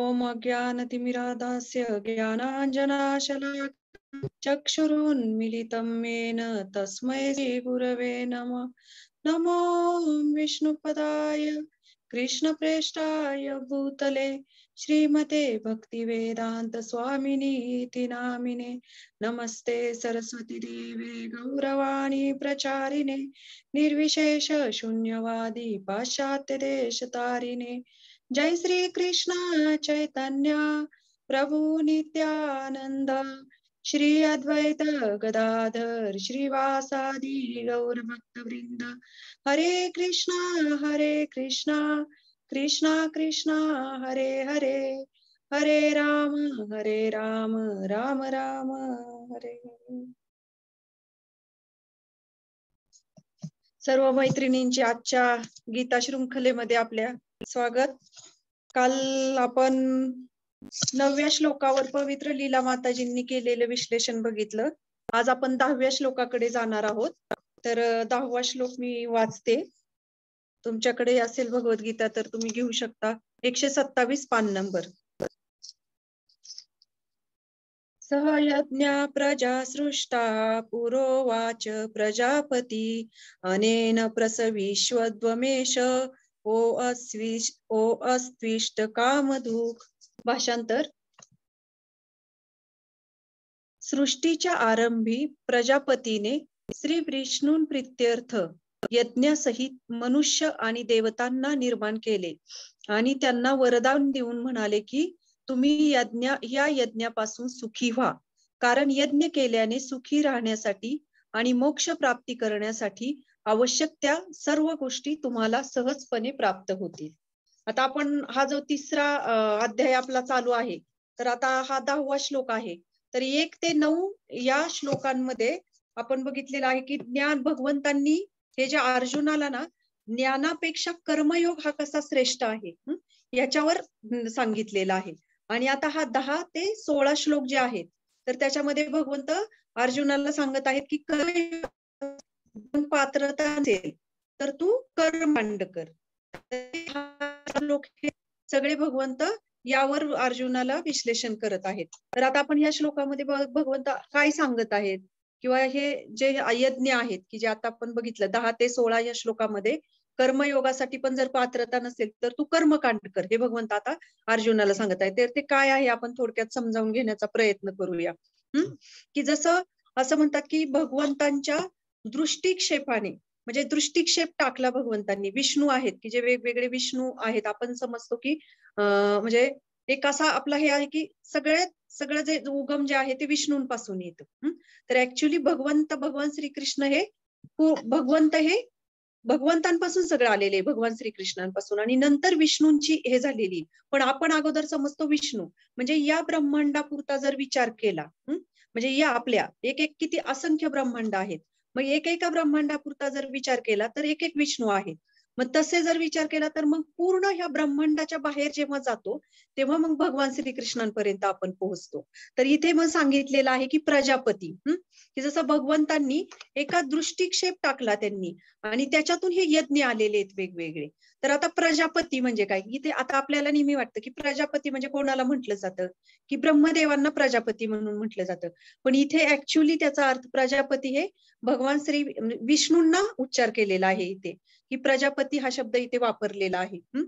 ओम अज्ञानतिमिराधास्य ज्ञानाञ्जनाशलाकं चक्षुरुन्मिलितं येन तस्मै श्रीगुरवे नमः नमो विष्णुपदाय कृष्णप्रेष्ठाय भूतले श्रीमते भक्तिवेदान्तस्वामिनीति नामिने नमस्ते सरस्वतीदेवे गौरवाणी प्रचारिणे निर्विशेष शून्यवादी पाश्चात्यदेशतारिणे जय श्री कृष्ण चैतन्य प्रभु नित्यानंद श्री अद्वैत गदाधर श्रीवासादी भक्त वृंद हरे कृष्णा हरे कृष्णा कृष्णा कृष्णा हरे हरे हरे राम हरे राम राम राम हरे सर्व मैत्रिणींची आजच्या गीता शृंखलेमध्ये आपल्या स्वागत काल आपण नवव्या श्लोकावर पवित्र लीला माताजींनी केलेलं विश्लेषण बघितलं आज आपण दहाव्या श्लोकाकडे जाणार आहोत तर दहावा श्लोक मी वाचते तुमच्याकडे असेल भगवद्गीता तर तुम्ही घेऊ शकता एकशे सत्तावीस पान नंबर सहयज्ञा प्रजा सृष्टा पुरोवाच प्रजापती अनेन प्रसविश्वद्वमेश ओ अस्विष्ट ओ अस्विष्ट कामधूक भाषांतर सृष्टीच्या आरंभी प्रजापतीने श्री विष्णू प्रित्यर्थ यज्ञासहित मनुष्य आणि देवतांना निर्माण केले आणि त्यांना वरदान देऊन म्हणाले की तुम्ही यज्ञ या यज्ञापासून सुखी व्हा कारण यज्ञ केल्याने सुखी राहण्यासाठी आणि मोक्ष प्राप्ती करण्यासाठी आवश्यक त्या सर्व गोष्टी तुम्हाला सहजपणे प्राप्त होतील आता आपण हा जो तिसरा अध्याय आपला चालू आहे तर आता हा दहावा श्लोक आहे तर एक ते नऊ या श्लोकांमध्ये आपण बघितलेलं आहे की ज्ञान भगवंतांनी हे जे अर्जुनाला ना ज्ञानापेक्षा कर्मयोग हा कसा श्रेष्ठ आहे याच्यावर सांगितलेला आहे आणि आता हा दहा ते सोळा श्लोक जे आहेत तर त्याच्यामध्ये भगवंत अर्जुनाला सांगत आहेत की कर्मयोग पात्रता असेल तर तू कर्मांड कर सगळे भगवंत यावर अर्जुनाला विश्लेषण करत आहेत तर आता आपण या श्लोकामध्ये भगवंत काय सांगत आहेत किंवा हे जे अयज्ञ आहेत की जे आता आपण बघितलं दहा ते सोळा या श्लोकामध्ये कर्मयोगासाठी पण जर पात्रता नसेल तर तू कर्मकांड कर हे भगवंत आता अर्जुनाला सांगत आहे तर ते काय आहे आपण थोडक्यात समजावून घेण्याचा प्रयत्न करूया हम्म की जसं असं म्हणतात की भगवंतांच्या दृष्टिक्षेपाने म्हणजे दृष्टिक्षेप टाकला भगवंतांनी विष्णू आहेत की जे वेगवेगळे विष्णू आहेत आपण समजतो की म्हणजे एक असा आपला हे आहे की सगळ्यात सगळं जे उगम जे आहे ते विष्णूंपासून येतं तर ऍक्च्युली भगवंत भगवान कृष्ण हे भगवंत हे भगवंतांपासून सगळं आलेले भगवान श्रीकृष्णांपासून आणि नंतर विष्णूंची हे झालेली पण आपण अगोदर समजतो विष्णू म्हणजे या ब्रह्मांडापुरता जर विचार केला म्हणजे या आपल्या एक एक किती असंख्य ब्रह्मांड आहेत मग एक एका ब्रह्मांडापुरता जर विचार केला तर एक एक विष्णू आहे मग तसे जर विचार केला तर मग पूर्ण ह्या ब्रह्मांडाच्या बाहेर जेव्हा जातो तेव्हा मग भगवान श्रीकृष्णांपर्यंत आपण पोहोचतो तर इथे मग सांगितलेलं आहे की प्रजापती की जसं भगवंतांनी एका दृष्टिक्षेप टाकला त्यांनी आणि त्याच्यातून हे यज्ञ आलेले आहेत वेगवेगळे तर आता प्रजापती म्हणजे काय इथे आता आपल्याला नेहमी वाटतं की प्रजापती म्हणजे कोणाला म्हटलं जातं की ब्रह्मदेवांना प्रजापती म्हणून म्हटलं जातं पण इथे ऍक्च्युली त्याचा अर्थ प्रजापती हे भगवान श्री म्हणजे विष्णूंना उच्चार केलेला आहे इथे की प्रजापती हा शब्द इथे वापरलेला आहे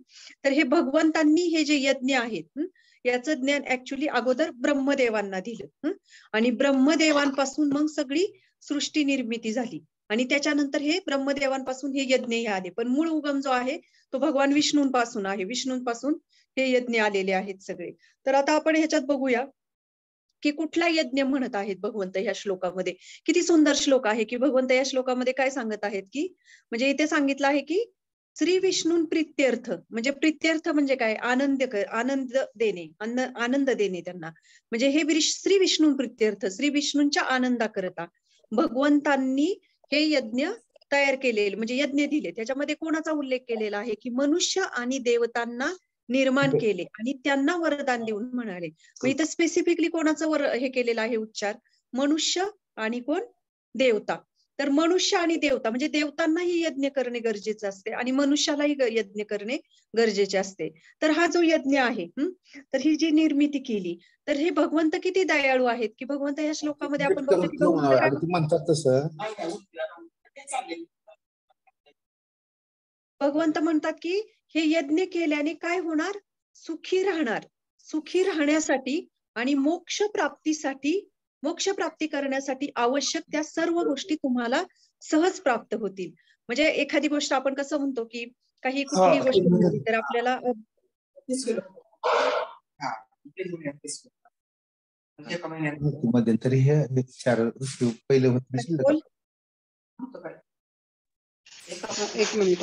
तर हे भगवंतांनी हे जे यज्ञ आहेत याचं ज्ञान ऍक्च्युली अगोदर ब्रह्मदेवांना दिलं आणि ब्रह्मदेवांपासून मग सगळी सृष्टी निर्मिती झाली आणि त्याच्यानंतर हे ब्रह्मदेवांपासून हे यज्ञ हे आले पण मूळ उगम जो आहे तो भगवान विष्णूंपासून आहे विष्णूंपासून हे यज्ञ आलेले आहेत सगळे तर आता आपण ह्याच्यात बघूया की कुठला यज्ञ म्हणत आहेत भगवंत या श्लोकामध्ये किती सुंदर श्लोक आहे की भगवंत या श्लोकामध्ये काय सांगत आहेत की म्हणजे इथे सांगितलं आहे की श्री विष्णून प्रित्यर्थ म्हणजे प्रित्यर्थ म्हणजे काय आनंद आनंद देणे आनंद देणे त्यांना म्हणजे हे श्री विष्णून प्रित्यर्थ श्री विष्णूंच्या करता भगवंतांनी हे यज्ञ तयार केलेले म्हणजे यज्ञ दिले त्याच्यामध्ये कोणाचा उल्लेख केलेला आहे की मनुष्य आणि देवतांना निर्माण केले आणि त्यांना वरदान देऊन म्हणाले इथं स्पेसिफिकली कोणाचं वर हे केलेलं आहे उच्चार मनुष्य आणि कोण देवता तर मनुष्य आणि देवता म्हणजे देवतांनाही यज्ञ करणे गरजेचे असते आणि मनुष्यालाही यज्ञ करणे गरजेचे असते तर हा जो यज्ञ आहे तर ही जी निर्मिती केली तर हे भगवंत किती दयाळू आहेत की भगवंत या श्लोकामध्ये आपण म्हणतात तसं भगवंत म्हणतात की हे यज्ञ केल्याने काय होणार सुखी राहणार सुखी राहण्यासाठी आणि मोक्ष प्राप्तीसाठी मोक्ष प्राप्ती करण्यासाठी आवश्यक त्या सर्व गोष्टी तुम्हाला सहज प्राप्त होतील म्हणजे एखादी गोष्ट आपण कसं म्हणतो की काही कुठली गोष्ट तर आपल्याला एक मिनिट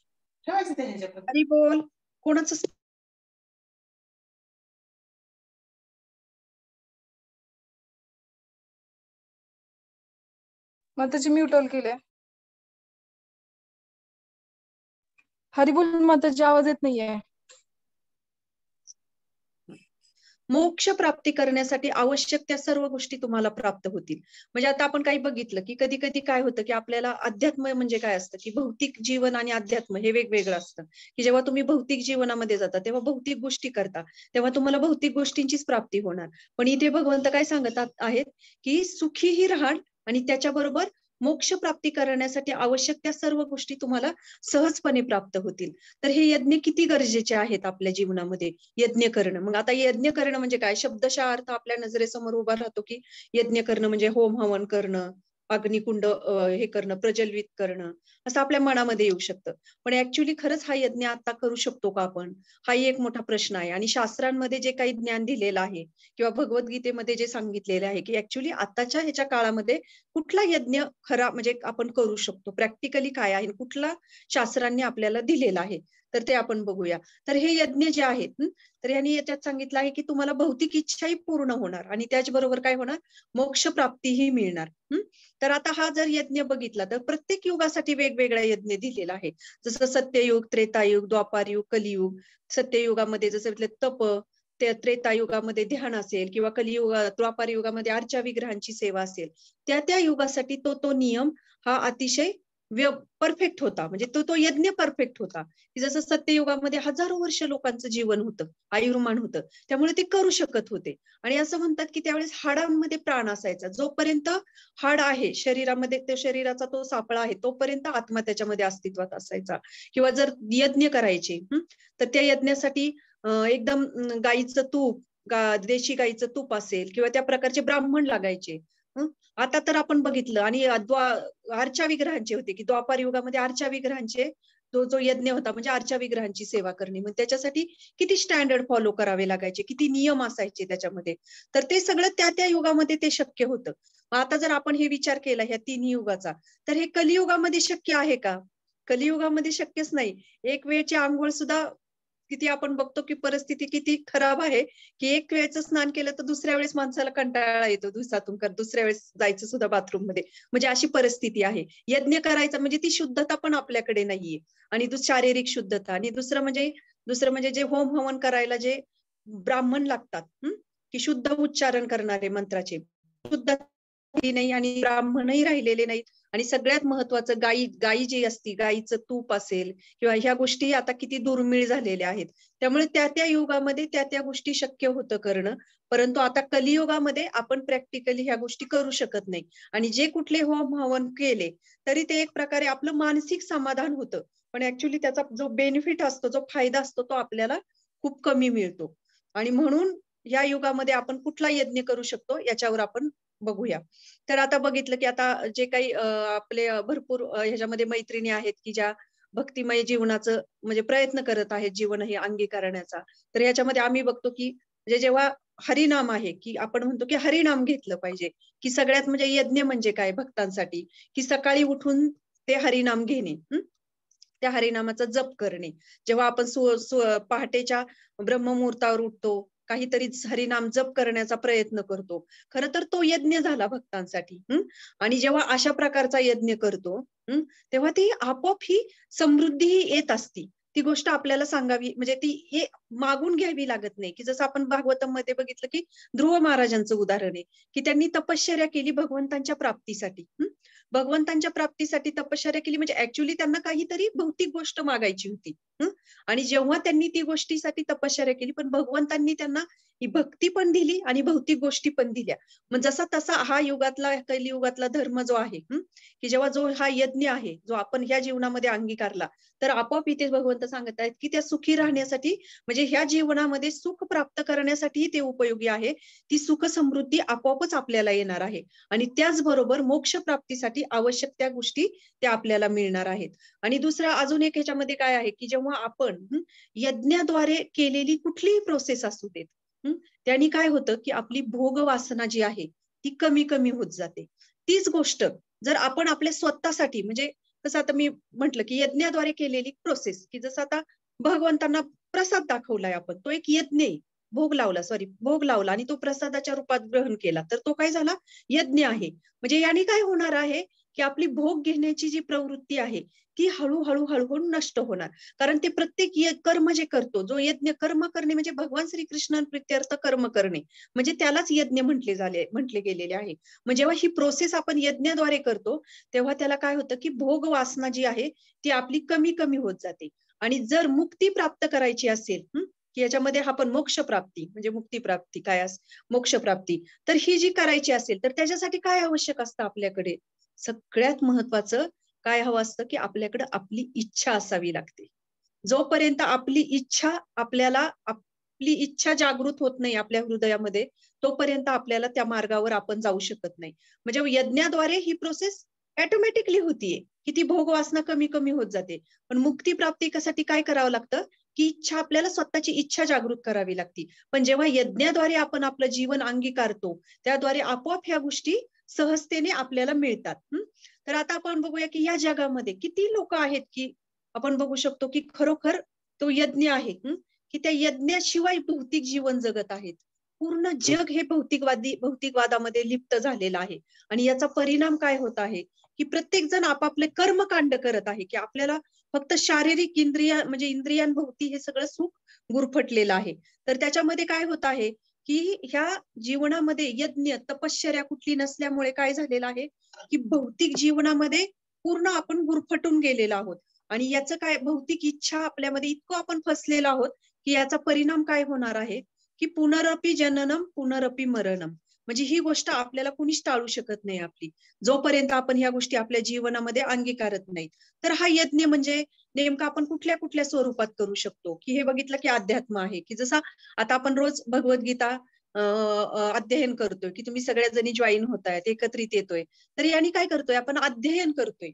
ठेवायचं ते बोल कोणाच मग त्याची म्यूट ऑल केले हरिबोल माताजी आवाज येत नाहीये मोक्ष प्राप्ती करण्यासाठी आवश्यक त्या सर्व गोष्टी तुम्हाला प्राप्त होतील म्हणजे आता आपण काही बघितलं की कधी कधी काय होतं की आपल्याला अध्यात्म म्हणजे काय असतं की भौतिक जीवन आणि अध्यात्म हे वेगवेगळं असतं की जेव्हा तुम्ही भौतिक जीवनामध्ये जाता तेव्हा भौतिक गोष्टी करता तेव्हा तुम्हाला भौतिक गोष्टींचीच प्राप्ती होणार पण इथे भगवंत काय सांगतात आहेत की सुखीही राहाल आणि त्याच्याबरोबर मोक्ष प्राप्ती करण्यासाठी आवश्यक त्या सर्व गोष्टी तुम्हाला सहजपणे प्राप्त होतील तर हे यज्ञ किती गरजेचे आहेत आपल्या जीवनामध्ये यज्ञ करणं मग आता यज्ञ करणं म्हणजे काय शब्दशः अर्थ आपल्या नजरेसमोर उभा राहतो की यज्ञ करणं म्हणजे होम हवन करणं अग्निकुंड हे करणं प्रज्वलित करणं असं आपल्या मनामध्ये येऊ शकतं पण ऍक्च्युली खरंच हा यज्ञ आता करू शकतो का आपण हाही एक मोठा प्रश्न आहे आणि शास्त्रांमध्ये जे काही ज्ञान दिलेलं आहे किंवा भगवद्गीतेमध्ये जे सांगितलेलं आहे की ऍक्च्युली आताच्या ह्याच्या काळामध्ये कुठला यज्ञ खरा म्हणजे आपण करू शकतो प्रॅक्टिकली काय आहे कुठला शास्त्रांनी आपल्याला दिलेला आहे तर ते आपण बघूया तर हे यज्ञ जे आहेत तर यांनी याच्यात सांगितलं आहे की तुम्हाला भौतिक इच्छाही पूर्ण होणार आणि त्याचबरोबर काय होणार मोक्ष प्राप्तीही मिळणार तर आता हा जर यज्ञ बघितला तर प्रत्येक युगासाठी वेगवेगळा यज्ञ दिलेला आहे जसं सत्ययुग त्रेतायुग द्वापारयुग कलियुग सत्ययुगामध्ये जसं तप त्रेतायुगामध्ये ध्यान असेल किंवा कलियुग द्वापार युगामध्ये आरच्या विग्रहांची सेवा असेल त्या त्या युगासाठी तो तो नियम हा अतिशय परफेक्ट होता म्हणजे तो तो यज्ञ परफेक्ट होता की जसं सत्ययुगामध्ये हजारो वर्ष लोकांचं जीवन होतं आयुर्मान होतं त्यामुळे ते करू शकत होते आणि असं म्हणतात की त्यावेळेस हाडांमध्ये प्राण असायचा जोपर्यंत हाड आहे शरीरामध्ये त्या शरीराचा तो सापळा आहे तोपर्यंत आत्मा त्याच्यामध्ये अस्तित्वात असायचा किंवा जर यज्ञ करायचे तर त्या यज्ञासाठी एकदम गाईचं तूप गा देशी गाईचं तूप असेल किंवा त्या प्रकारचे ब्राह्मण लागायचे आता तर आपण बघितलं आणि आर्चा विग्रहांचे होते की द्वापार युगामध्ये आर्चा विग्रहांचे तो जो यज्ञ होता म्हणजे आर्च्या विग्रहांची सेवा करणे म्हणजे त्याच्यासाठी किती स्टँडर्ड फॉलो करावे लागायचे किती नियम असायचे त्याच्यामध्ये तर ते सगळं त्या त्या युगामध्ये ते शक्य होतं आता जर आपण हे विचार केला ह्या तिन्ही युगाचा तर हे कलियुगामध्ये शक्य आहे का कलियुगामध्ये शक्यच नाही एक वेळची आंघोळ सुद्धा किती आपण बघतो की परिस्थिती किती खराब आहे की एक वेळेचं स्नान केलं तर दुसऱ्या वेळेस माणसाला कंटाळा येतो दिवसातून कर दुसऱ्या वेळेस जायचं सुद्धा बाथरूम मध्ये म्हणजे अशी परिस्थिती आहे यज्ञ करायचा म्हणजे ती शुद्धता पण आपल्याकडे नाहीये आणि शारीरिक शुद्धता आणि दुसरं म्हणजे दुसरं म्हणजे जे होम हवन करायला जे ब्राह्मण लागतात की शुद्ध उच्चारण करणारे मंत्राचे शुद्ध नाही आणि ब्राह्मणही राहिलेले नाहीत आणि सगळ्यात महत्वाचं गायी गायी जी असती गायीचं तूप असेल किंवा ह्या गोष्टी आता किती दुर्मिळ झालेल्या आहेत त्यामुळे त्या त्या युगामध्ये त्या त्या गोष्टी शक्य होतं करणं परंतु आता कलियुगामध्ये आपण प्रॅक्टिकली ह्या गोष्टी करू शकत नाही आणि जे कुठले होम हवन केले तरी ते एक प्रकारे आपलं मानसिक समाधान होतं पण ऍक्च्युली त्याचा जो बेनिफिट असतो जो फायदा असतो तो आपल्याला खूप कमी मिळतो आणि म्हणून या युगामध्ये आपण कुठला यज्ञ करू शकतो याच्यावर आपण बघूया तर आता बघितलं की आता जे काही आपले भरपूर ह्याच्यामध्ये मैत्रिणी आहेत की ज्या भक्तिमय जीवनाचं म्हणजे प्रयत्न करत आहेत जीवन हे अंगीकारण्याचा तर याच्यामध्ये आम्ही बघतो की म्हणजे जेव्हा हरिनाम आहे की आपण म्हणतो की हरिनाम घेतलं पाहिजे की सगळ्यात म्हणजे यज्ञ म्हणजे काय भक्तांसाठी की सकाळी उठून ते हरिनाम घेणे त्या हरिनामाचा जप करणे जेव्हा आपण पहाटेच्या ब्रह्ममुहूर्तावर उठतो काहीतरी हरिनाम जप करण्याचा प्रयत्न करतो खर तर तो यज्ञ झाला भक्तांसाठी आणि जेव्हा अशा प्रकारचा यज्ञ करतो तेव्हा ती आपोआप ही समृद्धी येत असती ती गोष्ट आपल्याला सांगावी म्हणजे ती हे मागून घ्यावी लागत नाही की जसं आपण भागवतम मध्ये बघितलं की ध्रुव महाराजांचं उदाहरण आहे की त्यांनी तपश्चर्या केली भगवंतांच्या प्राप्तीसाठी भगवंतांच्या प्राप्तीसाठी तपश्चर्या केली म्हणजे ऍक्च्युली त्यांना काहीतरी भौतिक गोष्ट मागायची होती आणि जेव्हा त्यांनी ती गोष्टीसाठी तपश्चर्या केली पण भगवंतांनी त्यांना ही भक्ती पण दिली आणि भौतिक गोष्टी पण दिल्या मग जसा तसा हा युगातला कलियुगातला धर्म जो आहे की जेव्हा जो हा यज्ञ आहे जो आपण ह्या जीवनामध्ये अंगीकारला तर आपोआप इथे भगवंत सांगत आहेत की त्या सुखी राहण्यासाठी म्हणजे ह्या जीवनामध्ये सुख प्राप्त करण्यासाठीही ते उपयोगी आहे ती सुख समृद्धी आपोआपच आपल्याला येणार आहे आणि त्याचबरोबर मोक्ष प्राप्तीसाठी आवश्यक त्या गोष्टी त्या आपल्याला मिळणार आहेत आणि दुसरा अजून एक ह्याच्यामध्ये काय आहे की जेव्हा आपण यज्ञाद्वारे केलेली कुठलीही प्रोसेस असू देत त्याने काय होतं की आपली भोग वासना जी आहे ती कमी कमी होत जाते तीच गोष्ट जर आपण आपल्या स्वतःसाठी म्हणजे जसं आता मी म्हंटल की यज्ञाद्वारे केलेली प्रोसेस की जसं आता भगवंतांना प्रसाद दाखवलाय आपण तो एक यज्ञ भोग लावला सॉरी भोग लावला आणि तो प्रसादाच्या रूपात ग्रहण केला तर तो काय झाला यज्ञ आहे म्हणजे याने काय होणार आहे की आपली भोग घेण्याची जी प्रवृत्ती आहे ती हळूहळू हळूहळू नष्ट होणार कारण ते प्रत्येक कर्म जे करतो जो यज्ञ कर्म करणे म्हणजे भगवान श्रीकृष्ण प्रत्यर्थ कर्म करणे म्हणजे त्यालाच यज्ञ म्हटले झाले म्हटले गेलेले आहे मग जेव्हा ही प्रोसेस आपण यज्ञाद्वारे करतो तेव्हा त्याला काय होतं की भोग वासना जी आहे ती आपली कमी कमी होत जाते आणि जर मुक्ती प्राप्त करायची असेल की याच्यामध्ये आपण मोक्ष प्राप्ती म्हणजे मुक्ती प्राप्ती काय मोक्ष प्राप्ती तर ही जी करायची असेल तर त्याच्यासाठी काय आवश्यक असतं आपल्याकडे सगळ्यात महत्वाचं काय हवं असतं की आपल्याकडे आपली इच्छा असावी लागते जोपर्यंत आपली इच्छा आपल्याला आपली इच्छा जागृत होत नाही आपल्या हृदयामध्ये तोपर्यंत आपल्याला त्या मार्गावर आपण जाऊ शकत नाही म्हणजे यज्ञाद्वारे ही प्रोसेस ऑटोमॅटिकली होतीये की ती भोगवासना कमी कमी होत जाते पण मुक्ती प्राप्तीसाठी काय करावं लागतं की इच्छा आपल्याला स्वतःची इच्छा जागृत करावी लागती पण जेव्हा यज्ञाद्वारे आपण आपलं जीवन अंगीकारतो त्याद्वारे आपोआप ह्या गोष्टी सहजतेने आपल्याला मिळतात तर आता आपण बघूया की या जगामध्ये किती लोक आहेत की आपण बघू शकतो की खरोखर तो यज्ञ आहे की त्या यज्ञाशिवाय भौतिक जीवन जगत आहेत पूर्ण जग हे भौतिकवादी भौतिकवादामध्ये लिप्त झालेलं आहे आणि याचा परिणाम काय होत आहे की प्रत्येक जण आपापले कर्मकांड करत आहे की आपल्याला फक्त शारीरिक इंद्रिया म्हणजे इंद्रियांभोवती हे सगळं सुख गुरफटलेलं आहे तर त्याच्यामध्ये काय होत आहे की ह्या जीवनामध्ये यज्ञ तपश्चर्या कुठली नसल्यामुळे काय झालेलं आहे की भौतिक जीवनामध्ये पूर्ण आपण गुरफटून गेलेलो आहोत आणि याचं काय भौतिक इच्छा आपल्यामध्ये इतकं आपण फसलेलो आहोत की याचा परिणाम काय होणार आहे की पुनरपी जननम पुनरपी मरणम म्हणजे ही गोष्ट आपल्याला कुणीच टाळू शकत नाही आपली जोपर्यंत आपण ह्या गोष्टी आपल्या जीवनामध्ये अंगीकारत नाही तर हा यज्ञ म्हणजे नेमका आपण कुठल्या कुठल्या स्वरूपात करू शकतो की हे बघितलं की अध्यात्म आहे की जसा आता आपण रोज भगवद्गीता अध्ययन करतोय की तुम्ही सगळ्या जणी जॉईन होत आहेत एकत्रित येतोय तर याने काय करतोय आपण अध्ययन करतोय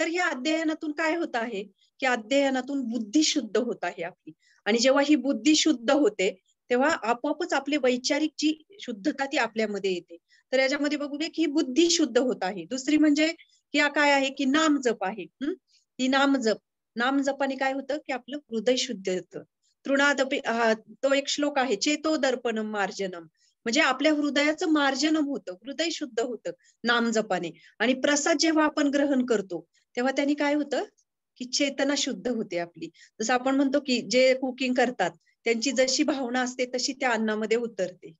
तर या अध्ययनातून काय होत आहे की अध्ययनातून बुद्धी शुद्ध होत आहे आपली आणि जेव्हा ही बुद्धी शुद्ध होते तेव्हा आपोआपच आपली वैचारिक जी शुद्धता ती आपल्यामध्ये येते तर याच्यामध्ये बघू की बुद्धी शुद्ध होत आहे दुसरी म्हणजे या काय आहे की नाम जप आहे ही नाम जप नाम जपाने काय होतं की आपलं हृदय शुद्ध होतं तृणाद तो एक श्लोक आहे चेतो दर्पणम मार्जनम म्हणजे आपल्या हृदयाचं मार्जनम होतं हृदय शुद्ध होतं नाम जपाने आणि प्रसाद जेव्हा आपण ग्रहण करतो तेव्हा त्यांनी काय होतं की चेतना शुद्ध होते आपली जसं आपण म्हणतो की जे कुकिंग करतात त्यांची जशी भावना असते तशी त्या अन्नामध्ये उतरते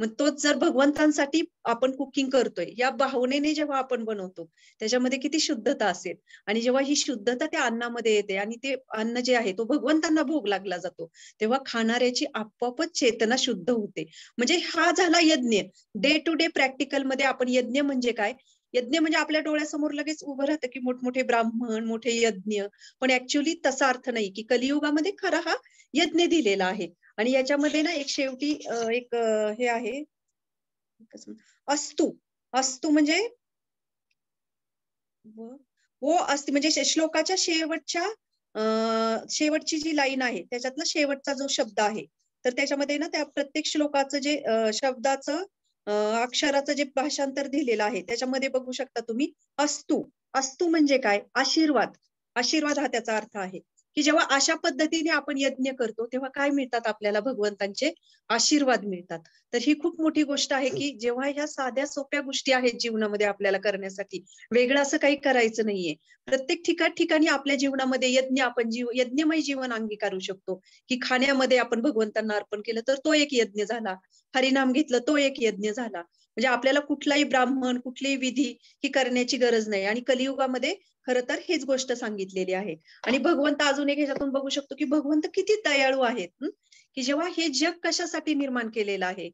मग तोच जर भगवंतांसाठी आपण कुकिंग करतोय या भावनेने जेव्हा आपण बनवतो त्याच्यामध्ये किती शुद्धता असेल आणि जेव्हा ही शुद्धता त्या अन्नामध्ये येते आणि ते अन्न जे आहे तो भगवंतांना भोग लागला जातो तेव्हा खाणाऱ्याची आपोआपच चेतना शुद्ध होते म्हणजे हा झाला यज्ञ डे टू डे प्रॅक्टिकल मध्ये आपण यज्ञ म्हणजे काय यज्ञ म्हणजे आपल्या डोळ्यासमोर लगेच उभं राहतं की मोठमोठे ब्राह्मण मोठे यज्ञ पण ऍक्च्युली तसा अर्थ नाही की कलियुगामध्ये खरा हा यज्ञ दिलेला आहे आणि याच्यामध्ये ना एक शेवटी एक हे आहे अस्तु अस्तु म्हणजे वो अस्ति म्हणजे श्लोकाच्या शेवटच्या शेवटची जी लाईन आहे त्याच्यातला शेवटचा जो शब्द आहे तर त्याच्यामध्ये ना त्या प्रत्येक श्लोकाचं जे शब्दाचं अक्षराचं जे भाषांतर दिलेलं आहे त्याच्यामध्ये बघू शकता तुम्ही अस्तु अस्तु म्हणजे काय आशीर्वाद आशीर्वाद हा त्याचा अर्थ आहे की जेव्हा अशा पद्धतीने आपण यज्ञ करतो तेव्हा काय मिळतात आपल्याला भगवंतांचे आशीर्वाद मिळतात तर ही खूप मोठी गोष्ट आहे की जेव्हा ह्या साध्या सोप्या गोष्टी आहेत जीवनामध्ये आपल्याला करण्यासाठी वेगळं असं काही करायचं नाहीये प्रत्येक ठिकाण ठिकाणी आपल्या जीवनामध्ये यज्ञ आपण जीव यज्ञमय जीवन अंगीकारू शकतो की खाण्यामध्ये आपण भगवंतांना अर्पण केलं तर तो एक यज्ञ झाला हरिनाम घेतलं तो एक यज्ञ झाला म्हणजे आपल्याला कुठलाही ब्राह्मण कुठलीही विधी ही करण्याची गरज नाही आणि कलियुगामध्ये खरं तर हेच गोष्ट सांगितलेली आहे आणि भगवंत अजून एक ह्याच्यातून बघू शकतो की भगवंत किती दयाळू आहेत की जेव्हा हे जग कशासाठी निर्माण केलेलं आहे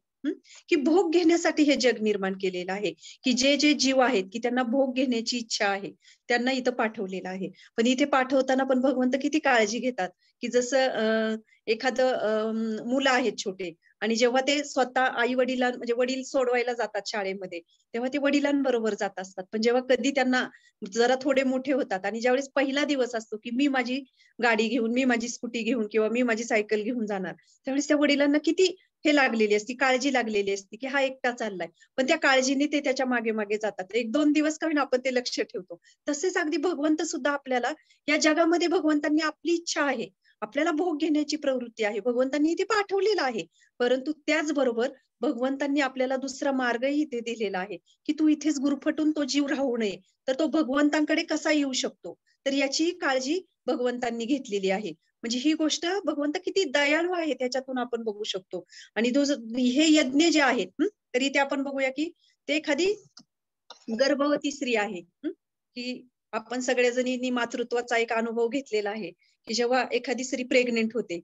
की भोग घेण्यासाठी हे जग निर्माण केलेलं आहे की जे जे जीव आहेत की त्यांना भोग घेण्याची इच्छा आहे त्यांना इथं पाठवलेलं आहे पण इथे पाठवताना पण भगवंत किती काळजी घेतात की जसं एखादं मुलं आहेत छोटे आणि जेव्हा ते स्वतः आई वडिलां म्हणजे वडील सोडवायला जातात शाळेमध्ये तेव्हा ते वडिलांबरोबर जात असतात पण जेव्हा कधी त्यांना जरा थोडे मोठे होतात आणि ज्यावेळेस पहिला दिवस असतो की मी माझी गाडी घेऊन मी माझी स्कूटी घेऊन किंवा मी माझी सायकल घेऊन जाणार त्यावेळेस त्या वडिलांना किती हे लागलेली असती काळजी लागलेली असती की हा एकटा चाललाय पण त्या काळजीने ते त्याच्या मागे मागे जातात एक दोन दिवस काही आपण ते लक्ष ठेवतो तसेच अगदी भगवंत सुद्धा आपल्याला या जगामध्ये भगवंतांनी आपली इच्छा आहे आपल्याला भोग घेण्याची प्रवृत्ती आहे भगवंतांनी इथे पाठवलेलं आहे परंतु त्याचबरोबर भगवंतांनी आपल्याला दुसरा मार्गही इथे दिलेला आहे की तू इथेच गुरफटून तो जीव राहू नये तर तो भगवंतांकडे कसा येऊ शकतो तर याची काळजी भगवंतांनी घेतलेली आहे म्हणजे ही गोष्ट भगवंत किती दयाळू आहे त्याच्यातून आपण बघू शकतो आणि जो हे यज्ञ जे आहेत तरी ते आपण बघूया की ते एखादी गर्भवती स्त्री आहे की आपण सगळ्या जणींनी मातृत्वाचा एक अनुभव घेतलेला आहे की जेव्हा एखादी स्त्री प्रेग्नेंट होते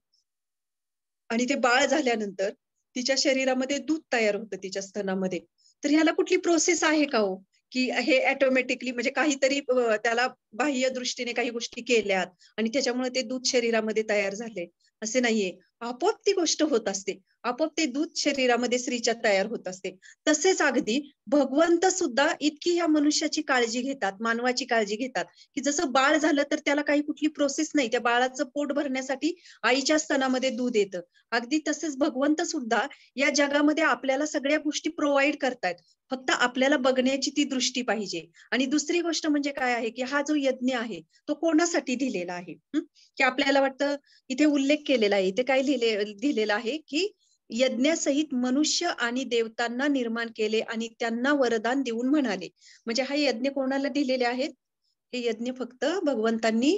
आणि ते बाळ झाल्यानंतर तिच्या शरीरामध्ये दूध तयार होतं तिच्या स्तनामध्ये तर ह्याला कुठली प्रोसेस आहे का हो की हे ऑटोमॅटिकली म्हणजे काहीतरी त्याला बाह्य दृष्टीने काही गोष्टी केल्यात आणि त्याच्यामुळे ते दूध शरीरामध्ये तयार झाले असे नाहीये आपोआप ती गोष्ट होत असते आपोआप ते दूध शरीरामध्ये स्त्रीच्या तयार होत असते तसेच अगदी भगवंत सुद्धा इतकी ह्या मनुष्याची काळजी घेतात मानवाची काळजी घेतात की जसं बाळ झालं तर त्याला काही कुठली प्रोसेस नाही त्या बाळाचं पोट भरण्यासाठी आईच्या स्तनामध्ये दूध येतं अगदी तसेच भगवंत सुद्धा या जगामध्ये आपल्याला सगळ्या गोष्टी प्रोव्हाइड करतायत फक्त आपल्याला बघण्याची ती दृष्टी पाहिजे आणि दुसरी गोष्ट म्हणजे काय आहे की हा जो यज्ञ आहे तो कोणासाठी दिलेला आहे की आपल्याला वाटतं इथे उल्लेख केलेला आहे इथे काय लिहिले दिलेला आहे की यज्ञासहित मनुष्य आणि देवतांना निर्माण केले आणि त्यांना वरदान देऊन म्हणाले म्हणजे हा यज्ञ कोणाला दिलेले आहेत हे यज्ञ फक्त भगवंतांनी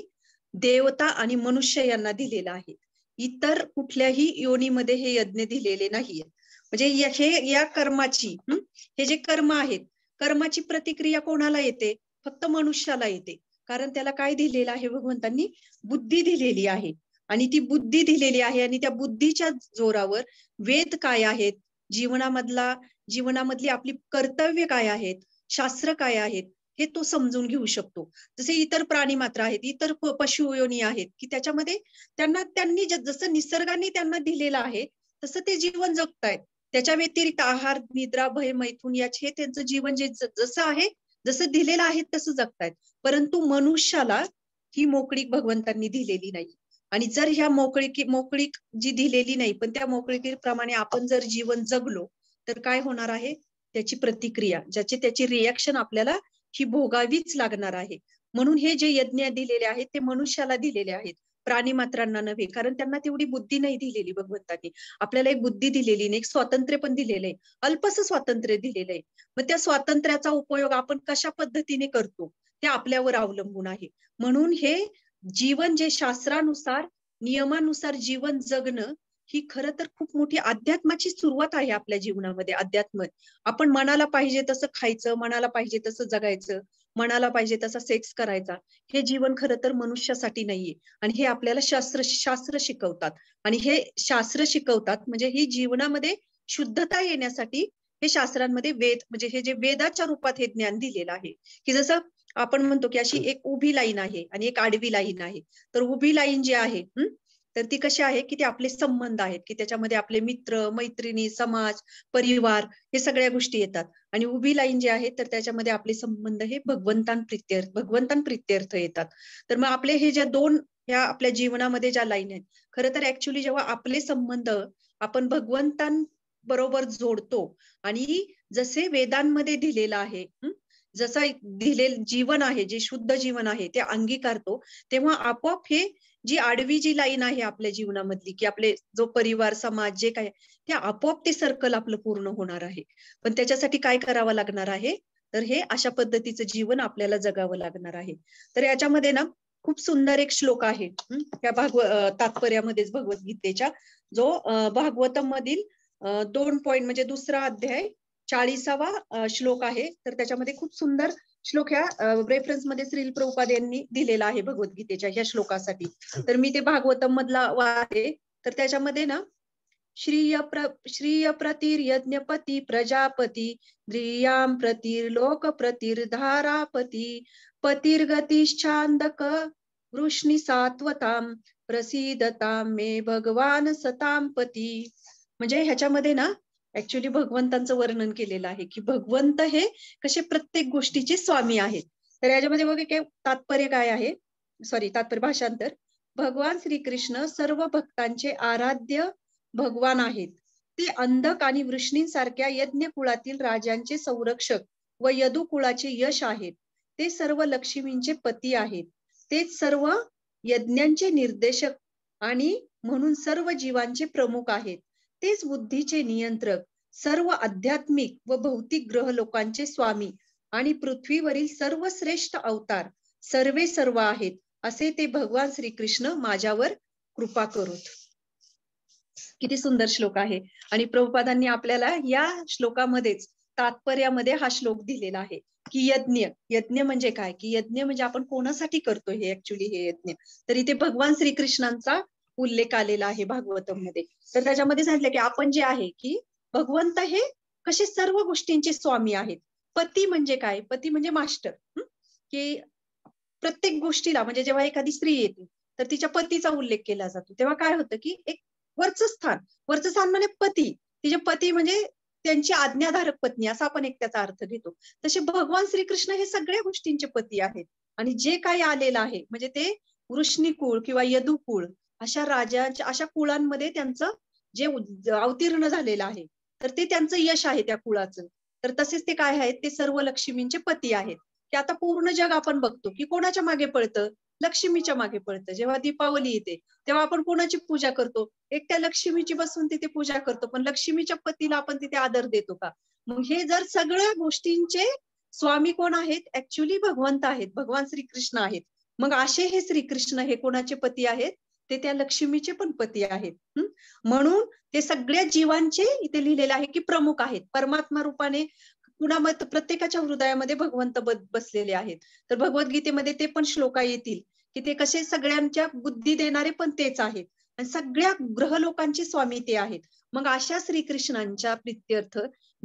देवता आणि मनुष्य यांना दिलेला आहे इतर कुठल्याही योनीमध्ये हे यज्ञ दिलेले नाहीये म्हणजे हे या कर्माची हे जे कर्म आहेत कर्माची प्रतिक्रिया कोणाला येते फक्त मनुष्याला येते कारण त्याला काय दिलेलं आहे भगवंतांनी बुद्धी दिलेली आहे आणि ती बुद्धी दिलेली आहे आणि त्या बुद्धीच्या जोरावर वेद काय आहेत जीवनामधला जीवनामधली आपली कर्तव्य काय आहेत शास्त्र काय आहेत हे तो समजून घेऊ शकतो जसे इतर प्राणी मात्र आहेत इतर पशुयोनी आहेत की त्याच्यामध्ये त्यांना त्यांनी जसं निसर्गाने त्यांना दिलेलं आहे तसं ते जीवन जगतायत त्याच्या व्यतिरिक्त आहार निद्रा भय मैथून याचे त्यांचं जीवन जे जसं आहे जसं दिलेलं आहे तसं जगतायत परंतु मनुष्याला ही मोकळीक भगवंतांनी दिलेली नाही आणि जर ह्या मोकळी मोकळी जी दिलेली नाही पण त्या मोकळीकीप्रमाणे आपण जर जीवन जगलो तर काय होणार आहे त्याची प्रतिक्रिया ज्याची त्याची रिएक्शन आपल्याला ही भोगावीच लागणार आहे म्हणून हे जे यज्ञ दिलेले आहेत ते मनुष्याला दिलेले आहेत प्राणी मात्रांना नव्हे कारण त्यांना तेवढी बुद्धी नाही दिलेली भगवंतांनी आपल्याला एक बुद्धी दिलेली नाही एक स्वातंत्र्य पण दिलेलं आहे अल्पस स्वातंत्र्य दिलेलं आहे मग त्या स्वातंत्र्याचा उपयोग आपण कशा पद्धतीने करतो ते आपल्यावर अवलंबून आहे म्हणून हे जीवन जे शास्त्रानुसार नियमानुसार जीवन जगणं ही खरं तर खूप मोठी अध्यात्माची सुरुवात आहे आपल्या जीवनामध्ये अध्यात्म आपण मनाला पाहिजे तसं खायचं मनाला पाहिजे तसं जगायचं मनाला पाहिजे तसा सेक्स करायचा हे जीवन खर तर मनुष्यासाठी नाहीये आणि हे आपल्याला शास्त्र शास्त्र शिकवतात आणि हे शास्त्र शिकवतात म्हणजे ही जीवनामध्ये शुद्धता येण्यासाठी हे शास्त्रांमध्ये वेद म्हणजे हे जे वेदाच्या रूपात हे ज्ञान दिलेलं आहे की जसं आपण म्हणतो की अशी एक उभी लाईन आहे आणि एक आडवी लाईन आहे तर उभी लाईन जी आहे तर ती कशी आहे की ते आपले संबंध आहेत की त्याच्यामध्ये आपले मित्र मैत्रिणी समाज परिवार हे सगळ्या गोष्टी येतात आणि उभी लाईन जी आहे तर त्याच्यामध्ये आपले संबंध हे भगवंतांप्रित्यर्थ प्रित्यर्थ येतात तर मग आपले हे ज्या दोन ह्या आपल्या जीवनामध्ये ज्या लाईन आहेत खरं तर ऍक्च्युली जेव्हा आपले संबंध आपण भगवंतान बरोबर जोडतो आणि जसे वेदांमध्ये दिलेलं आहे जसा दिले जीवन आहे जे शुद्ध जीवन आहे ते अंगीकारतो तेव्हा आपोआप हे जी आडवी जी लाईन आहे आपल्या जीवनामधली की आपले जो परिवार समाज जे काय ते आपोआप ते सर्कल आपलं पूर्ण होणार आहे पण त्याच्यासाठी काय करावं लागणार आहे तर हे अशा पद्धतीचं जीवन आपल्याला जगावं लागणार आहे तर याच्यामध्ये ना खूप सुंदर एक श्लोक आहे त्या भागव तात्पर्यामध्येच भगवद्गीतेच्या जो भागवतम मधील दोन पॉइंट म्हणजे दुसरा अध्याय चाळीसावा श्लोक आहे तर त्याच्यामध्ये खूप सुंदर श्लोक ह्या मध्ये श्रील प्रभुपाद यांनी दिलेला आहे भगवद्गीतेच्या ह्या श्लोकासाठी तर मी ते भागवतम मधला तर त्याच्यामध्ये ना श्रीय प्र श्रीय यज्ञपती प्रजापती ध्रियाम प्रतिर्लोक प्रतिर्धारापती छांदक वृष्णी सात्वताम प्रसिदताम मे भगवान सताम पती म्हणजे ह्याच्यामध्ये ना ऍक्च्युली भगवंतांचं वर्णन केलेलं आहे की भगवंत हे कसे प्रत्येक गोष्टीचे स्वामी आहेत तर याच्यामध्ये बघा काय तात्पर्य काय आहे सॉरी तात्पर्य भाषांतर भगवान श्रीकृष्ण सर्व भक्तांचे आराध्य भगवान आहेत ते अंधक आणि वृष्णींसारख्या यज्ञ कुळातील राजांचे संरक्षक व यदुकुळाचे कुळाचे यश आहेत ते सर्व लक्ष्मींचे पती आहेत तेच सर्व यज्ञांचे निर्देशक आणि म्हणून सर्व जीवांचे प्रमुख आहेत तेच बुद्धीचे नियंत्रक सर्व आध्यात्मिक व भौतिक ग्रह लोकांचे स्वामी आणि पृथ्वीवरील सर्वश्रेष्ठ अवतार सर्वे सर्व आहेत असे ते भगवान श्री कृष्ण माझ्यावर कृपा करूत किती सुंदर श्लोक आहे आणि प्रभुपादांनी आपल्याला या श्लोकामध्येच तात्पर्यामध्ये हा श्लोक दिलेला आहे की यज्ञ यज्ञ म्हणजे काय की यज्ञ म्हणजे आपण कोणासाठी करतो हे ऍक्च्युली हे यज्ञ तर इथे भगवान श्रीकृष्णांचा उल्लेख आलेला आहे भागवतम मध्ये तर त्याच्यामध्ये सांगितलं की आपण जे आहे की भगवंत हे कसे सर्व गोष्टींचे स्वामी आहेत पती म्हणजे काय पती म्हणजे मास्टर की प्रत्येक गोष्टीला म्हणजे जेव्हा एखादी स्त्री येते तर तिच्या पतीचा उल्लेख केला जातो तेव्हा काय होतं की एक वरचं स्थान स्थान म्हणजे पती तिचे पती म्हणजे त्यांची आज्ञाधारक पत्नी असा आपण एक त्याचा अर्थ घेतो तसे भगवान श्रीकृष्ण हे सगळ्या गोष्टींचे पती आहेत आणि जे काही आलेलं आहे म्हणजे ते वृष्णिकुळ किंवा यदुकुळ अशा राजांच्या अशा कुळांमध्ये त्यांचं जे अवतीर्ण झालेलं आहे तर ते त्यांचं यश आहे त्या कुळाचं तर तसेच ते काय आहेत ते सर्व लक्ष्मींचे पती आहेत की आता पूर्ण जग आपण बघतो की कोणाच्या मागे पळतं लक्ष्मीच्या मागे पळतं जेव्हा दीपावली येते तेव्हा आपण कोणाची पूजा करतो एकट्या लक्ष्मीची बसून तिथे पूजा करतो पण लक्ष्मीच्या पतीला आपण तिथे आदर देतो का मग हे जर सगळ्या गोष्टींचे स्वामी कोण आहेत ऍक्च्युली भगवंत आहेत भगवान श्रीकृष्ण आहेत मग असे हे श्रीकृष्ण हे कोणाचे पती आहेत ते त्या लक्ष्मीचे पण पती आहेत म्हणून ते सगळ्या जीवांचे इथे लिहिलेले आहे की प्रमुख आहेत परमात्मा रूपाने कुणामध्ये प्रत्येकाच्या हृदयामध्ये भगवंत बसलेले आहेत तर भगवद्गीतेमध्ये ते पण श्लोका येतील की ते कसे सगळ्यांच्या बुद्धी देणारे पण तेच आहेत आणि सगळ्या ग्रह लोकांचे स्वामी ते आहेत मग अशा श्रीकृष्णांच्या प्रित्यर्थ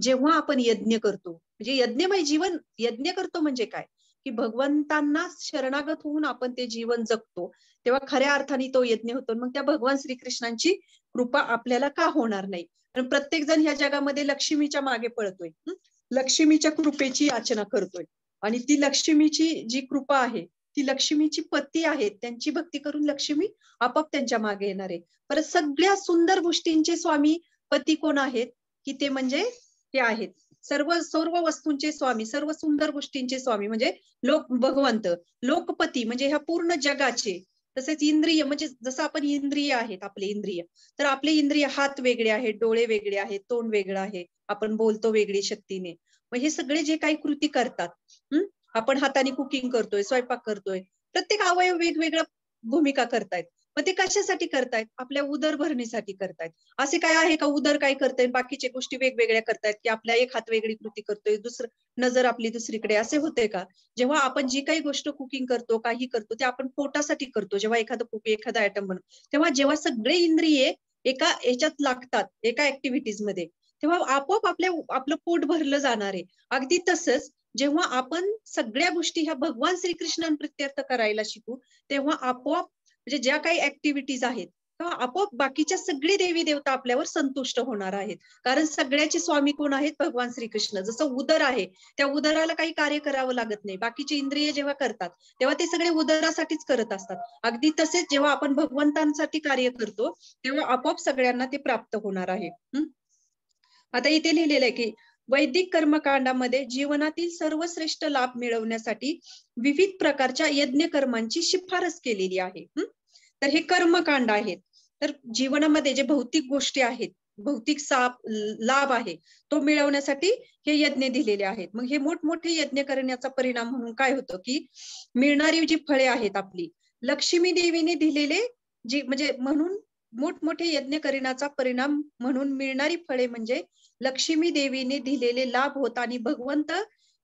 जेव्हा आपण यज्ञ करतो म्हणजे यज्ञमय जीवन यज्ञ करतो म्हणजे काय की भगवंतांना शरणागत होऊन आपण ते जीवन जगतो तेव्हा खऱ्या अर्थाने तो यज्ञ होतो मग त्या भगवान श्रीकृष्णांची कृपा आपल्याला का होणार नाही कारण प्रत्येक जण ह्या जगामध्ये लक्ष्मीच्या मागे पळतोय लक्ष्मीच्या कृपेची याचना करतोय आणि ती लक्ष्मीची जी कृपा आहे ती लक्ष्मीची पती आहेत त्यांची भक्ती करून लक्ष्मी आपाप त्यांच्या मागे येणार आहे परत सगळ्या सुंदर गोष्टींचे स्वामी पती कोण आहेत की ते म्हणजे हे आहेत सर्व सर्व वस्तूंचे स्वामी सर्व सुंदर गोष्टींचे स्वामी म्हणजे लोक भगवंत लोकपती म्हणजे ह्या पूर्ण जगाचे तसेच इंद्रिय म्हणजे जसं आपण इंद्रिय आहेत आपले इंद्रिय तर आपले इंद्रिय हात वेगळे आहेत डोळे वेगळे आहेत तोंड वेगळं आहे आपण बोलतो वेगळी शक्तीने मग हे सगळे जे काही कृती करतात हम्म आपण हाताने कुकिंग करतोय स्वयंपाक करतोय प्रत्येक अवयव वेगवेगळ्या भूमिका करतायत मग ते कशासाठी करतायत आपल्या उदर भरणीसाठी करतायत असे काय आहे का उदर काय करताय बाकीचे गोष्टी वेगवेगळ्या करतायत की आपल्या एक हात वेगळी कृती करतोय दुसरं नजर आपली दुसरीकडे असे होते का जेव्हा आपण जी काही गोष्ट कुकिंग करतो काही करतो ते आपण पोटासाठी करतो जेव्हा एखादं कुक एखादा आयटम बनवतो तेव्हा जेव्हा सगळे इंद्रिये एका याच्यात लागतात एका ऍक्टिव्हिटीज मध्ये तेव्हा आपोआप आपल्या आपलं पोट भरलं जाणार आहे अगदी तसंच जेव्हा आपण सगळ्या गोष्टी ह्या भगवान श्रीकृष्णांप्रत्यर्थ करायला शिकू तेव्हा आपोआप म्हणजे ज्या काही ऍक्टिव्हिटीज आहेत किंवा आपोआप बाकीच्या सगळी देवी देवता आपल्यावर संतुष्ट होणार आहेत कारण सगळ्याचे स्वामी कोण आहेत भगवान श्रीकृष्ण जसं उदर आहे त्या उदराला काही कार्य करावं लागत नाही बाकीचे इंद्रिय जेव्हा करतात तेव्हा ते सगळे उदरासाठीच करत असतात अगदी तसेच जेव्हा आपण भगवंतांसाठी कार्य करतो तेव्हा आपोआप सगळ्यांना ते प्राप्त होणार आहे आता इथे लिहिलेलं आहे की वैदिक कर्मकांडामध्ये जीवनातील सर्वश्रेष्ठ लाभ मिळवण्यासाठी विविध प्रकारच्या यज्ञ कर्मांची शिफारस केलेली आहे तर हे कर्मकांड आहेत तर जीवनामध्ये जे भौतिक गोष्टी आहेत भौतिक साप लाभ आहे तो मिळवण्यासाठी हे यज्ञ दिलेले आहेत मग हे मोठमोठे यज्ञ करण्याचा परिणाम म्हणून काय होतं की मिळणारी जी फळे आहेत आपली लक्ष्मी देवीने दिलेले जी म्हणजे म्हणून मोठमोठे यज्ञ करण्याचा परिणाम म्हणून मिळणारी फळे म्हणजे लक्ष्मी देवीने दिलेले लाभ होत आणि भगवंत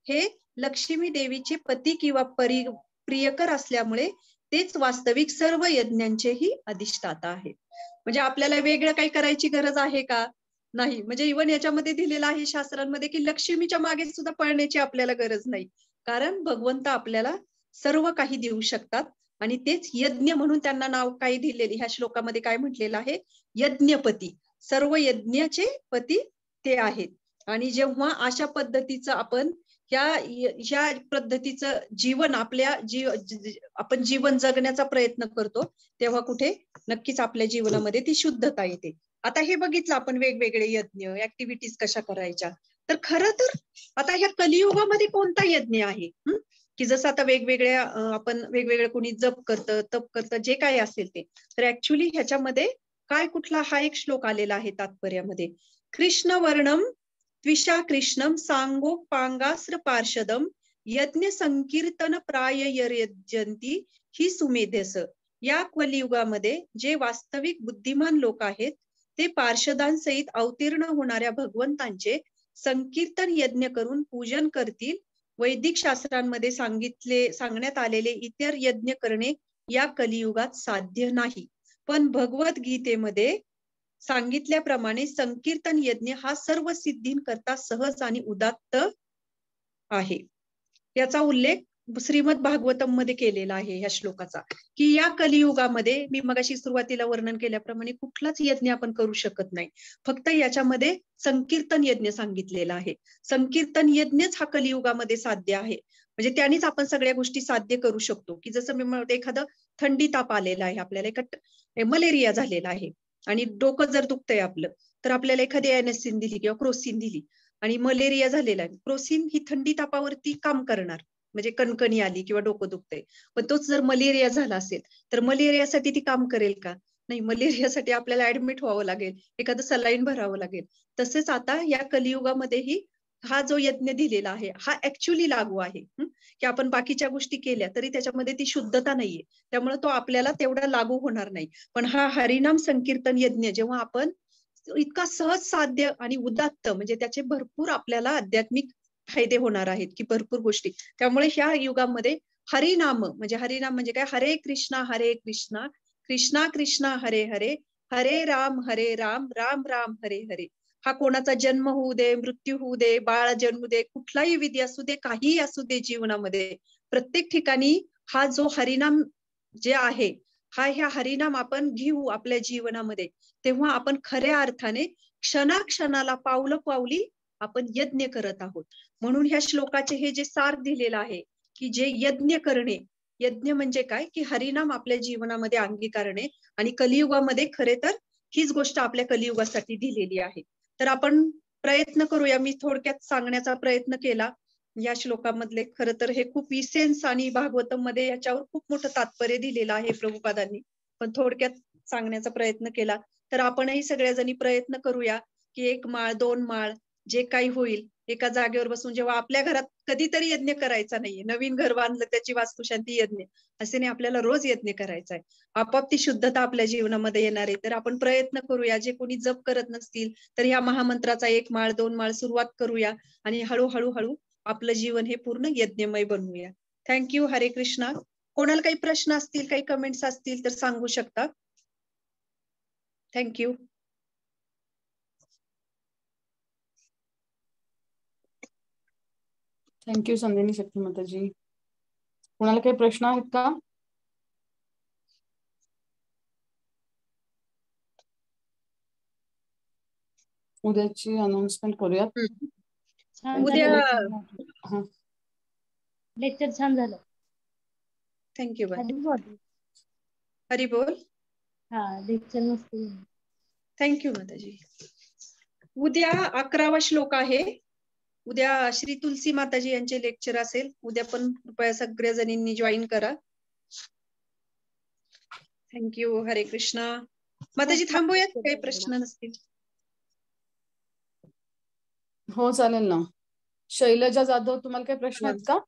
हे लक्ष्मी देवीचे पती किंवा परी प्रियकर असल्यामुळे तेच वास्तविक सर्व यज्ञांचेही अधिष्ठाता आहेत म्हणजे आपल्याला वेगळं काही करायची गरज आहे का नाही म्हणजे इवन याच्यामध्ये दिलेला आहे शास्त्रांमध्ये की लक्ष्मीच्या मागे सुद्धा पळण्याची आपल्याला गरज नाही कारण भगवंत आपल्याला सर्व काही देऊ शकतात आणि तेच यज्ञ म्हणून त्यांना नाव काय दिलेले ह्या श्लोकामध्ये काय म्हटलेलं आहे यज्ञपती सर्व यज्ञाचे पती ते आहेत आणि जेव्हा अशा पद्धतीचं आपण या या पद्धतीचं जीवन आपल्या जीव आपण जीवन जगण्याचा प्रयत्न करतो तेव्हा कुठे नक्कीच आपल्या जीवनामध्ये ती शुद्धता येते आता हे बघितलं आपण वेगवेगळे यज्ञ ऍक्टिव्हिटीज कशा करायच्या तर खर तर आता ह्या कलियुगामध्ये कोणता यज्ञ आहे की जसं आता वेगवेगळ्या आपण वेगवेगळ्या कोणी जप करतं तप करत जे काय असेल ते तर ऍक्च्युली ह्याच्यामध्ये काय कुठला हा एक श्लोक आलेला आहे तात्पर्यामध्ये कृष्ण वर्णम त्विषा कृष्णम पांगास्त्र पार्षदम यज्ञ संकीर्तन यजंती ही सुमेधेस या कलियुगामध्ये जे वास्तविक बुद्धिमान लोक आहेत ते पार्षदांसहित अवतीर्ण होणाऱ्या भगवंतांचे संकीर्तन यज्ञ करून पूजन करतील वैदिक शास्त्रांमध्ये सांगितले सांगण्यात आलेले इतर यज्ञ करणे या कलियुगात साध्य नाही पण भगवत गीतेमध्ये सांगितल्याप्रमाणे संकीर्तन यज्ञ हा सर्व सिद्धींकरता सहज आणि उदात्त आहे याचा उल्लेख श्रीमद भागवतम मध्ये केलेला आहे या श्लोकाचा की या कलियुगामध्ये मी मगाशी सुरुवातीला वर्णन केल्याप्रमाणे कुठलाच यज्ञ आपण करू शकत नाही फक्त याच्यामध्ये संकीर्तन यज्ञ सांगितलेला आहे संकीर्तन यज्ञच हा कलियुगामध्ये साध्य आहे म्हणजे त्यानेच आपण सगळ्या गोष्टी साध्य करू शकतो की जसं मी एखादं थंडी ताप आलेला आहे आपल्याला एक मलेरिया झालेला आहे आणि डोकं जर दुखतंय आपलं तर आपल्याला एखादी एनएसिन दिली किंवा क्रोसिन दिली आणि मलेरिया झालेला आहे क्रोसिन ही थंडी तापावरती काम करणार म्हणजे कणकणी आली किंवा डोकं दुखतंय पण तोच जर मलेरिया झाला असेल तर मलेरियासाठी ती काम करेल का नाही मलेरियासाठी आपल्याला ऍडमिट व्हावं लागेल एखादं सलाईन भरावं लागेल तसेच आता या कलियुगामध्येही हा जो यज्ञ दिलेला आहे हा ऍक्च्युली लागू आहे की आपण बाकीच्या गोष्टी केल्या तरी त्याच्यामध्ये ती शुद्धता नाहीये त्यामुळे तो आपल्याला तेवढा लागू होणार नाही पण हा हरिनाम संकीर्तन यज्ञ जेव्हा आपण इतका सहज साध्य आणि उदात्त म्हणजे त्याचे भरपूर आपल्याला आध्यात्मिक फायदे होणार आहेत की भरपूर गोष्टी त्यामुळे ह्या युगामध्ये हरिनाम म्हणजे हरिनाम म्हणजे काय हरे कृष्णा हरे कृष्णा कृष्णा कृष्णा हरे हरे हरे राम हरे राम राम राम हरे हरे हा कोणाचा जन्म होऊ दे मृत्यू होऊ दे बाळ जन्म दे कुठलाही विधी असू दे काहीही असू दे जीवनामध्ये प्रत्येक ठिकाणी हा जो हरिनाम जे आहे हा ह्या हरिनाम आपण घेऊ आपल्या जीवनामध्ये तेव्हा आपण खऱ्या अर्थाने क्षणाक्षणाला पावलं पावली आपण यज्ञ करत आहोत म्हणून ह्या श्लोकाचे हे जे सार दिलेलं आहे की जे यज्ञ करणे यज्ञ म्हणजे काय की हरिनाम आपल्या जीवनामध्ये अंगीकारणे आणि कलियुगामध्ये खरे तर हीच गोष्ट आपल्या कलियुगासाठी दिलेली आहे तर आपण प्रयत्न करूया मी थोडक्यात सांगण्याचा प्रयत्न केला या श्लोकामधले खर तर हे खूप इसेन्स आणि भागवतम मध्ये याच्यावर खूप मोठं तात्पर्य दिलेलं आहे प्रभुपादांनी पण थोडक्यात सांगण्याचा प्रयत्न केला तर आपणही सगळ्याजणी प्रयत्न करूया की एक माळ दोन माळ जे काही होईल एका जागेवर बसून जेव्हा आपल्या घरात कधीतरी यज्ञ करायचा नाहीये नवीन घर बांधलं त्याची वास्तुशांती यज्ञ असे नाही आपल्याला रोज यज्ञ करायचा आहे आपाप ती शुद्धता आपल्या जीवनामध्ये येणार आहे तर आपण प्रयत्न करूया जे कोणी जप करत नसतील तर ह्या महामंत्राचा एक माळ दोन माळ सुरुवात करूया आणि हळूहळू हळू आपलं जीवन हे पूर्ण यज्ञमय बनवूया थँक्यू हरे कृष्णा कोणाला काही प्रश्न असतील काही कमेंट्स असतील तर सांगू शकता थँक्यू थँक्यू संधिनी शक्तिमताजी कोणाला काही प्रश्न आहेत का उद्याची अनाउन्समेंट करूयात उद्या लेक्चर छान झालं थँक्यू हरी बोल हा लेक्चर मस्त थँक्यू माताजी उद्या अकरावा श्लोक आहे उद्या श्री तुलसी माताजी यांचे लेक्चर असेल उद्या पण कृपया सगळ्या जणींनी जॉईन करा थँक्यू हरे कृष्णा माताजी थांबूयात काही प्रश्न नसतील हो चालेल ना शैलजा जाधव तुम्हाला काही प्रश्न आहेत का